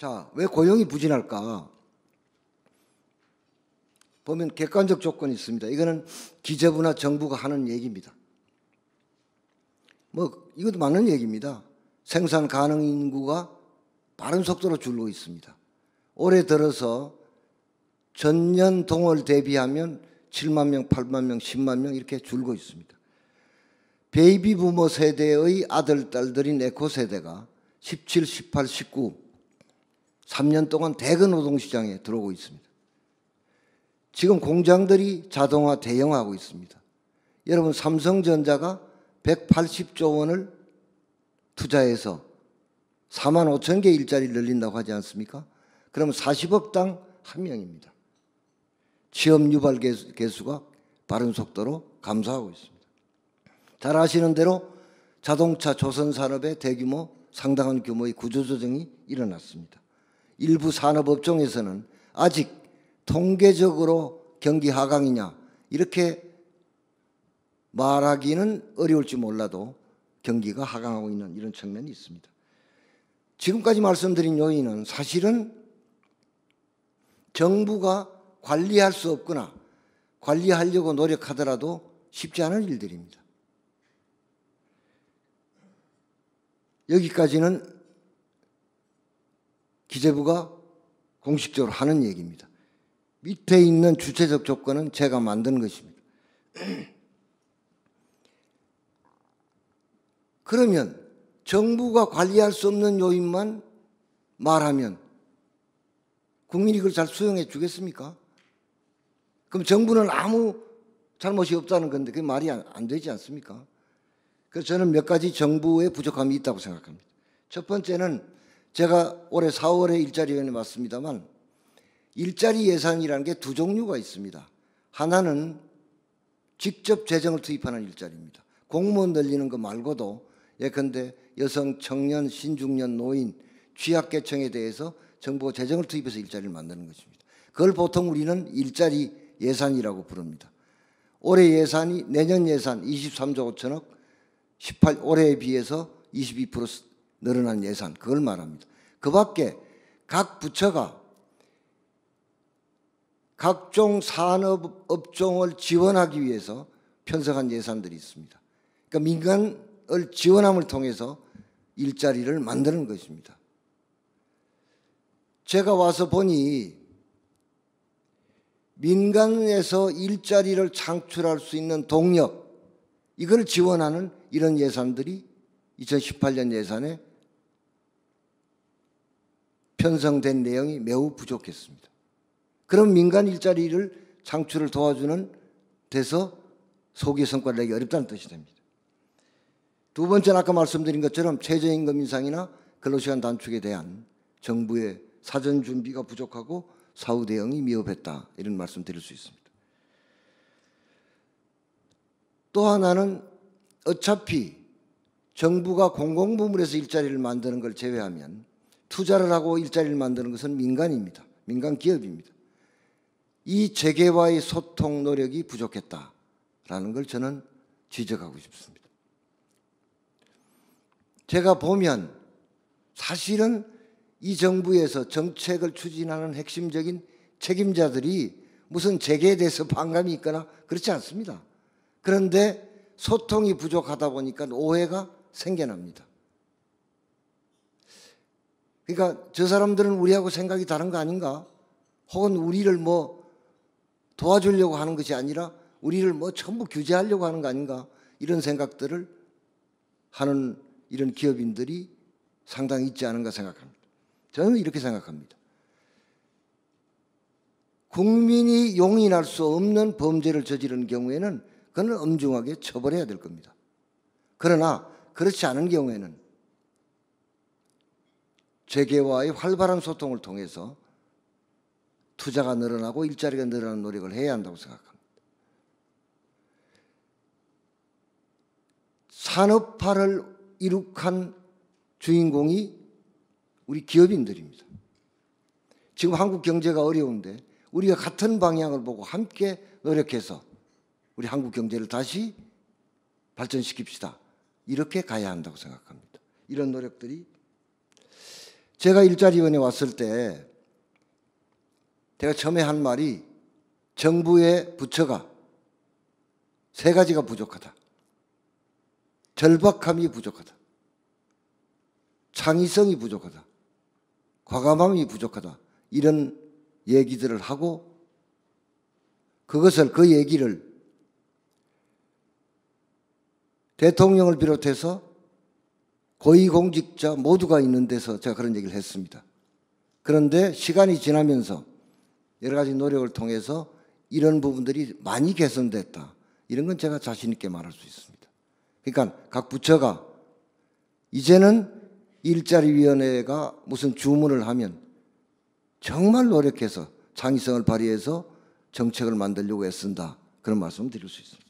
자, 왜 고용이 부진할까? 보면 객관적 조건이 있습니다. 이거는 기재부나 정부가 하는 얘기입니다. 뭐, 이것도 맞는 얘기입니다. 생산 가능 인구가 빠른 속도로 줄고 있습니다. 올해 들어서 전년 동월 대비하면 7만 명, 8만 명, 10만 명 이렇게 줄고 있습니다. 베이비 부모 세대의 아들, 딸들인 에코 세대가 17, 18, 19 3년 동안 대근 노동시장에 들어오고 있습니다. 지금 공장들이 자동화 대형화하고 있습니다. 여러분 삼성전자가 180조 원을 투자해서 4만 5천 개 일자리를 늘린다고 하지 않습니까? 그럼 40억당 한 명입니다. 취업 유발 개수, 개수가 빠른 속도로 감소하고 있습니다. 잘 아시는 대로 자동차 조선 산업의 대규모 상당한 규모의 구조조정이 일어났습니다. 일부 산업업종에서는 아직 통계적으로 경기 하강이냐 이렇게 말하기는 어려울지 몰라도 경기가 하강하고 있는 이런 측면이 있습니다. 지금까지 말씀드린 요인은 사실은 정부가 관리할 수 없거나 관리하려고 노력하더라도 쉽지 않은 일들입니다. 여기까지는 기재부가 공식적으로 하는 얘기입니다. 밑에 있는 주체적 조건은 제가 만든 것입니다. 그러면 정부가 관리할 수 없는 요인만 말하면 국민이 그걸 잘 수용해 주겠습니까? 그럼 정부는 아무 잘못이 없다는 건데 그게 말이 안, 되지 않습니까? 그래서 저는 몇 가지 정부의 부족함이 있다고 생각합니다. 첫 번째는 제가 올해 4월에 일자리 위원회 맡습니다만 일자리 예산이라는 게 두 종류가 있습니다. 하나는 직접 재정을 투입하는 일자리입니다. 공무원 늘리는 거 말고도 예컨대 여성, 청년, 신중년, 노인, 취약계층에 대해서 정부가 재정을 투입해서 일자리를 만드는 것입니다. 그걸 보통 우리는 일자리 예산이라고 부릅니다. 올해 예산이 내년 예산 23조 5천억, 18 올해에 비해서 22% 늘어난 예산 그걸 말합니다. 그 밖에 각 부처가 각종 산업 업종을 지원하기 위해서 편성한 예산들이 있습니다. 그러니까 민간을 지원함을 통해서 일자리를 만드는 것입니다. 제가 와서 보니 민간에서 일자리를 창출할 수 있는 동력 이걸 지원하는 이런 예산들이 2018년 예산에 편성된 내용이 매우 부족했습니다. 그럼 민간 일자리를 창출을 도와주는 데서 소기 성과를 내기 어렵다는 뜻이 됩니다. 두 번째는 아까 말씀드린 것처럼 최저임금 인상이나 근로시간 단축에 대한 정부의 사전 준비가 부족하고 사후 대응이 미흡했다 이런 말씀 드릴 수 있습니다. 또 하나는 어차피 정부가 공공부문에서 일자리를 만드는 걸 제외하면 투자를 하고 일자리를 만드는 것은 민간입니다. 민간 기업입니다. 이 재계와의 소통 노력이 부족했다라는 걸 저는 지적하고 싶습니다. 제가 보면 사실은 이 정부에서 정책을 추진하는 핵심적인 책임자들이 무슨 재계에 대해서 반감이 있거나 그렇지 않습니다. 그런데 소통이 부족하다 보니까 오해가 생겨납니다. 그러니까 저 사람들은 우리하고 생각이 다른 거 아닌가? 혹은 우리를 뭐 도와주려고 하는 것이 아니라 우리를 뭐 전부 규제하려고 하는 거 아닌가? 이런 생각들을 하는 이런 기업인들이 상당히 있지 않은가 생각합니다. 저는 이렇게 생각합니다. 국민이 용인할 수 없는 범죄를 저지른 경우에는 그는 엄중하게 처벌해야 될 겁니다. 그러나 그렇지 않은 경우에는 재계와의 활발한 소통을 통해서 투자가 늘어나고 일자리가 늘어나는 노력을 해야 한다고 생각합니다. 산업화를 이룩한 주인공이 우리 기업인들입니다. 지금 한국 경제가 어려운데 우리가 같은 방향을 보고 함께 노력해서 우리 한국 경제를 다시 발전시킵시다. 이렇게 가야 한다고 생각합니다. 이런 노력들이 제가 일자리위원회 왔을 때 제가 처음에 한 말이 정부의 부처가 세 가지가 부족하다. 절박함이 부족하다. 창의성이 부족하다. 과감함이 부족하다. 이런 얘기들을 하고 그것을 그 얘기를 대통령을 비롯해서 고위공직자 모두가 있는 데서 제가 그런 얘기를 했습니다. 그런데 시간이 지나면서 여러 가지 노력을 통해서 이런 부분들이 많이 개선됐다. 이런 건 제가 자신있게 말할 수 있습니다. 그러니까 각 부처가 이제는 일자리위원회가 무슨 주문을 하면 정말 노력해서 창의성을 발휘해서 정책을 만들려고 애쓴다. 그런 말씀을 드릴 수 있습니다.